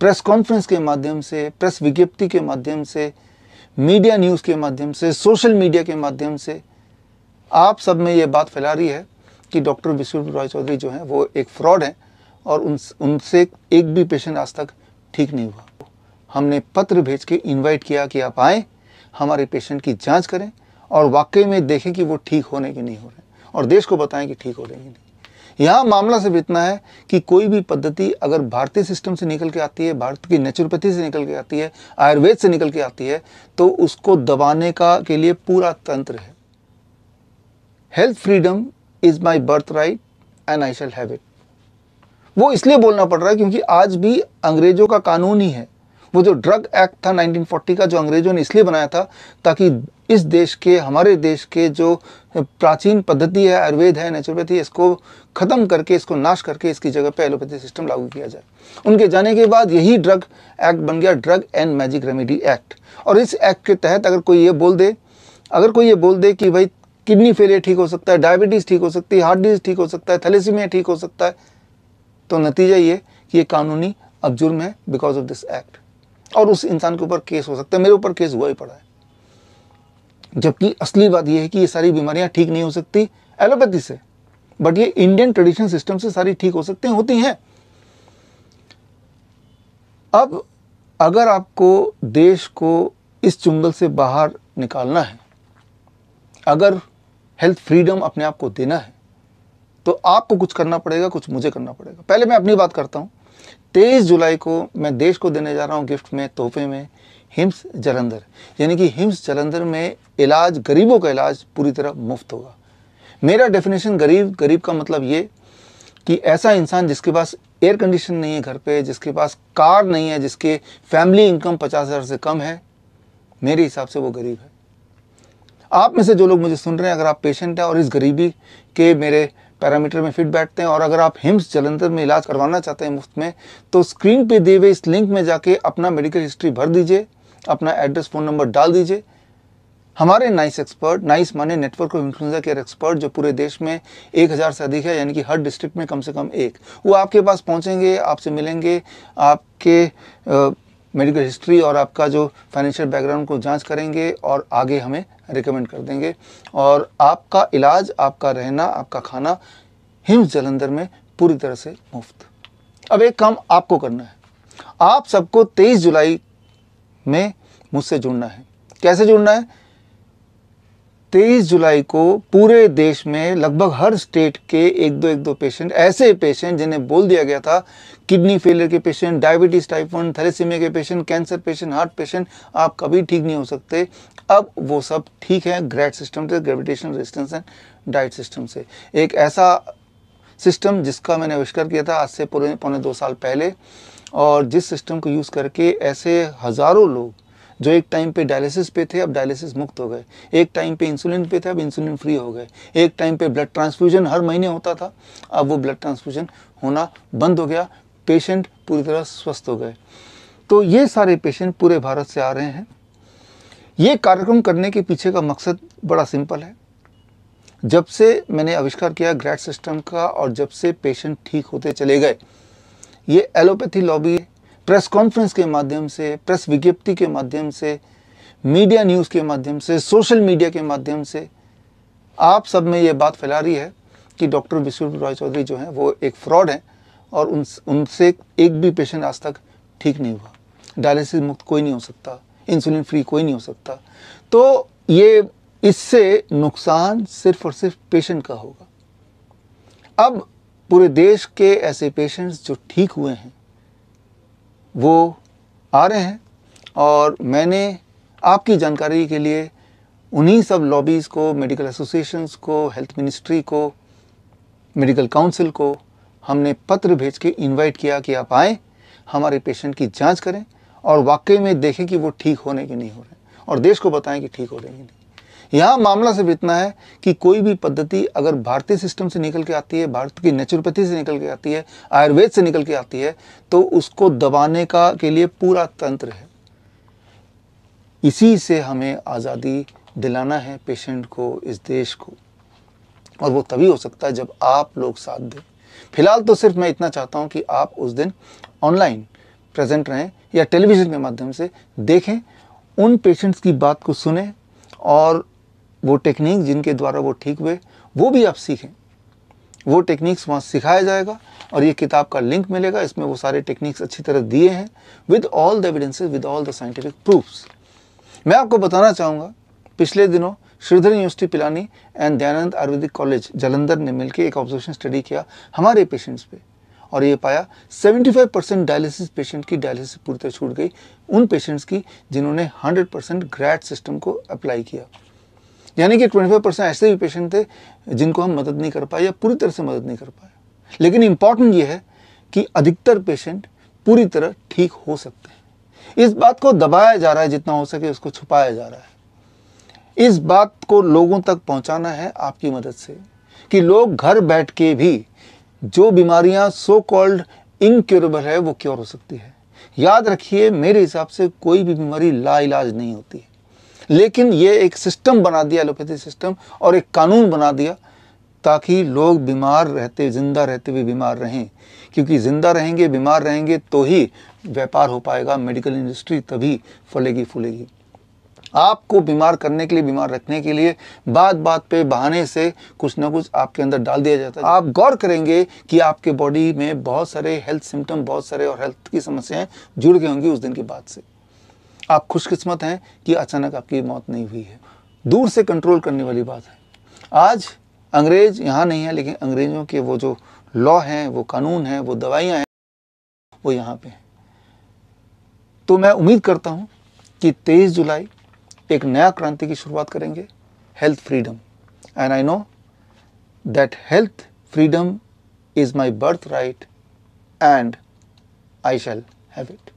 press conference के माध्यम से प्रेस विज्ञप्ति के माध्यम से मीडिया न्यूज़ के माध्यम से सोशल मीडिया के माध्यम से आप सब में ये बात फैला रही है कि डॉक्टर विश्व रॉय चौधरी जो हैं वो एक फ्रॉड हैं और उन उनसे एक भी पेशेंट आज तक ठीक नहीं हुआ हमने पत्र भेज के इन्वाइट किया कि आप आएँ हमारे पेशेंट की जाँच करें और वाकई में देखें कि वो ठीक होने के नहीं हो रहे और देश को बताएँ कि ठीक हो रहे हैं नहीं यहाँ मामला सिर्फ इतना है कि कोई भी पद्धति अगर भारतीय सिस्टम से निकल के आती है भारत की नेचुरोपैथी से निकल के आती है आयुर्वेद से निकल के आती है तो उसको दबाने का के लिए पूरा तंत्र है health freedom is my birth right and I shall have it वो इसलिए बोलना पड़ रहा है क्योंकि आज भी अंग्रेजों का कानून ही है वो जो ड्रग एक्ट था 1940 का जो अंग्रेजों ने इसलिए बनाया था ताकि इस देश के हमारे देश के जो प्राचीन पद्धति है आयुर्वेद है नेचुरोपैथी इसको ख़त्म करके इसको नाश करके इसकी जगह पे एलोपैथी सिस्टम लागू किया जाए उनके जाने के बाद यही ड्रग एक्ट बन गया drug and magic remedy act और इस एक्ट के तहत अगर कोई ये बोल दे अगर कोई ये बोल दे कि भाई किडनी फेलियर ठीक हो सकता है डायबिटीज़ ठीक हो सकती है हार्ट डिजीज़ ठीक हो सकता है थैलेसीमिया ठीक हो सकता है तो नतीजा ये कि ये कानूनी अब जुर्म है बिकॉज ऑफ दिस एक्ट और उस इंसान के ऊपर केस हो सकता है मेरे ऊपर केस हुआ ही पड़ा है जबकि असली बात यह है कि ये सारी बीमारियां ठीक नहीं हो सकती एलोपैथी से बट ये इंडियन ट्रेडिशन सिस्टम से सारी ठीक हो सकती हैं होती हैं अब अगर आपको देश को इस चुंगल से बाहर निकालना है अगर हेल्थ फ्रीडम अपने आप को देना है तो आपको कुछ करना पड़ेगा कुछ मुझे करना पड़ेगा पहले मैं अपनी बात करता हूँ तेईस जुलाई को मैं देश को देने जा रहा हूँ गिफ्ट में तोहफे में हिम्स जलंधर यानी कि हिम्स जलंधर में इलाज गरीबों का इलाज पूरी तरह मुफ्त होगा मेरा डेफिनेशन गरीब गरीब का मतलब ये कि ऐसा इंसान जिसके पास एयर कंडीशन नहीं है घर पे जिसके पास कार नहीं है जिसके फैमिली इनकम पचास हज़ार से कम है मेरे हिसाब से वो गरीब है आप में से जो लोग मुझे सुन रहे हैं अगर आप पेशेंट हैं और इस गरीबी के मेरे पैरामीटर में फिट बैठते हैं और अगर आप हिम्स जलंधर में इलाज करवाना चाहते हैं मुफ्त में तो स्क्रीन पे दिए हुए इस लिंक में जाके अपना मेडिकल हिस्ट्री भर दीजिए अपना एड्रेस फ़ोन नंबर डाल दीजिए हमारे नाइस एक्सपर्ट नाइस माने network of influenza care expert जो पूरे देश में एक हज़ार से अधिक है यानी कि हर डिस्ट्रिक्ट में कम से कम एक वो आपके पास पहुंचेंगे आपसे मिलेंगे आपके आ, मेडिकल हिस्ट्री और आपका जो फाइनेंशियल बैकग्राउंड को जांच करेंगे और आगे हमें रिकमेंड कर देंगे और आपका इलाज आपका रहना आपका खाना हिम्स जलंधर में पूरी तरह से मुफ्त अब एक काम आपको करना है आप सबको 23 जुलाई में मुझसे जुड़ना है कैसे जुड़ना है 23 जुलाई को पूरे देश में लगभग हर स्टेट के एक दो एक दो पेशेंट ऐसे पेशेंट जिन्हें बोल दिया गया था किडनी फेलियर के patient diabetes type one thalassemia के patient cancer patient heart patient आप कभी ठीक नहीं हो सकते अब वो सब ठीक है ग्रेट सिस्टम से gravitation resistance and diet system से एक ऐसा सिस्टम जिसका मैंने आविष्कार किया था आज से पूरे पौने दो साल पहले और जिस सिस्टम को यूज़ करके ऐसे हज़ारों लोग जो एक टाइम पे डायलिसिस पे थे अब डायलिसिस मुक्त हो गए एक टाइम पे इंसुलिन पे थे अब इंसुलिन फ्री हो गए एक टाइम पे ब्लड ट्रांसफ्यूजन हर महीने होता था अब वो ब्लड ट्रांसफ्यूजन होना बंद हो गया पेशेंट पूरी तरह स्वस्थ हो गए तो ये सारे पेशेंट पूरे भारत से आ रहे हैं ये कार्यक्रम करने के पीछे का मकसद बड़ा सिंपल है जब से मैंने आविष्कार किया ग्रैड सिस्टम का और जब से पेशेंट ठीक होते चले गए ये एलोपैथी लॉबी प्रेस कॉन्फ्रेंस के माध्यम से प्रेस विज्ञप्ति के माध्यम से मीडिया न्यूज़ के माध्यम से सोशल मीडिया के माध्यम से आप सब में ये बात फैला रही है कि डॉक्टर विश्व रॉय चौधरी जो हैं वो एक फ्रॉड हैं और उन उनसे एक भी पेशेंट आज तक ठीक नहीं हुआ डायलिसिस मुक्त कोई नहीं हो सकता इंसुलिन फ्री कोई नहीं हो सकता तो ये इससे नुकसान सिर्फ और सिर्फ पेशेंट का होगा अब पूरे देश के ऐसे पेशेंट्स जो ठीक हुए हैं वो आ रहे हैं और मैंने आपकी जानकारी के लिए उन्हीं सब लॉबीज़ को मेडिकल एसोसिएशंस को हेल्थ मिनिस्ट्री को मेडिकल काउंसिल को हमने पत्र भेज के इनवाइट किया कि आप आएँ हमारे पेशेंट की जांच करें और वाकई में देखें कि वो ठीक होने के नहीं हो रहे और देश को बताएं कि ठीक हो रहे हैं कि नहीं यहाँ मामला सिर्फ इतना है कि कोई भी पद्धति अगर भारतीय सिस्टम से निकल के आती है भारत की नेचुरोपैथी से निकल के आती है आयुर्वेद से निकल के आती है तो उसको दबाने का के लिए पूरा तंत्र है इसी से हमें आज़ादी दिलाना है पेशेंट को इस देश को और वो तभी हो सकता है जब आप लोग साथ दें फिलहाल तो सिर्फ मैं इतना चाहता हूँ कि आप उस दिन ऑनलाइन प्रेजेंट रहें या टेलीविज़न के माध्यम से देखें उन पेशेंट्स की बात को सुने और वो टेक्निक जिनके द्वारा वो ठीक हुए वो भी आप सीखें वो टेक्निक्स वहाँ सिखाया जाएगा और ये किताब का लिंक मिलेगा इसमें वो सारे टेक्निक्स अच्छी तरह दिए हैं with all the evidences with all the scientific proofs मैं आपको बताना चाहूँगा पिछले दिनों Shridhar university Pilani and Dayanand Ayurvedic college Jalandhar ने मिलकर एक ऑब्जर्वेशन स्टडी किया हमारे पेशेंट्स पे और ये पाया 75 परसेंट डायलिसिस पेशेंट की डायलिसिस पूरी तरह छूट गई उन पेशेंट्स की जिन्होंने 100 परसेंट ग्रैड सिस्टम को अप्लाई किया यानी कि ट्वेंटी फाइव परसेंट ऐसे भी पेशेंट थे जिनको हम मदद नहीं कर पाए या पूरी तरह से मदद नहीं कर पाए लेकिन इम्पॉर्टेंट ये है कि अधिकतर पेशेंट पूरी तरह ठीक हो सकते हैं इस बात को दबाया जा रहा है जितना हो सके उसको छुपाया जा रहा है इस बात को लोगों तक पहुँचाना है आपकी मदद से कि लोग घर बैठ के भी जो बीमारियाँ सो कॉल्ड इनक्योरेबल है वो क्योर हो सकती है याद रखिए मेरे हिसाब से कोई भी बीमारी लाइलाज नहीं होती लेकिन ये एक सिस्टम बना दिया एलोपैथी सिस्टम और एक कानून बना दिया ताकि लोग बीमार रहते ज़िंदा रहते हुए बीमार रहें क्योंकि ज़िंदा रहेंगे बीमार रहेंगे तो ही व्यापार हो पाएगा मेडिकल इंडस्ट्री तभी फलेगी फूलेगी आपको बीमार करने के लिए बीमार रखने के लिए बात बात पे बहाने से कुछ ना कुछ आपके अंदर डाल दिया जाता है आप गौर करेंगे कि आपके बॉडी में बहुत सारे हेल्थ सिम्टम बहुत सारे और हेल्थ की समस्याएं जुड़ गई होंगी उस दिन की बात से आप खुशकिस्मत हैं कि अचानक आपकी मौत नहीं हुई है दूर से कंट्रोल करने वाली बात है आज अंग्रेज यहाँ नहीं है लेकिन अंग्रेज़ों के वो जो लॉ हैं वो कानून हैं वो दवाइयाँ हैं वो यहाँ पे हैं तो मैं उम्मीद करता हूँ कि 23 जुलाई एक नया क्रांति की शुरुआत करेंगे health freedom and I know that health freedom is my birth right and I shall have it